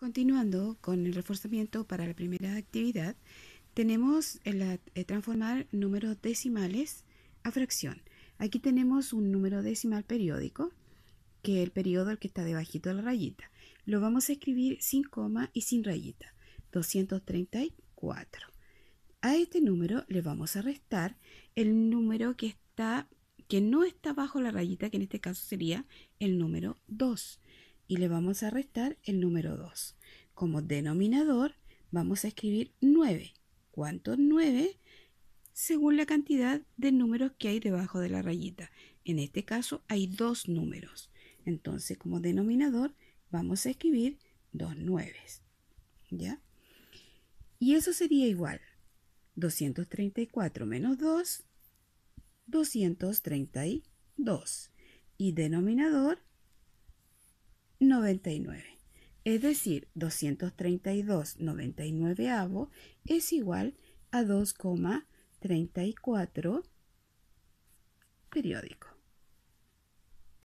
Continuando con el reforzamiento para la primera actividad, tenemos eh, transformar números decimales a fracción. Aquí tenemos un número decimal periódico, que es el periodo el que está debajito de la rayita. Lo vamos a escribir sin coma y sin rayita. 234. A este número le vamos a restar el número que está que no está bajo la rayita, que en este caso sería el número 2 y le vamos a restar el número 2. Como denominador vamos a escribir 9. ¿Cuántos 9? Según la cantidad de números que hay debajo de la rayita. En este caso hay dos números. Entonces como denominador vamos a escribir dos 9. ¿Ya? Y eso sería igual. 234 menos 2, 232. Y denominador es decir, 232 232,99 avo es igual a 2,34 periódico.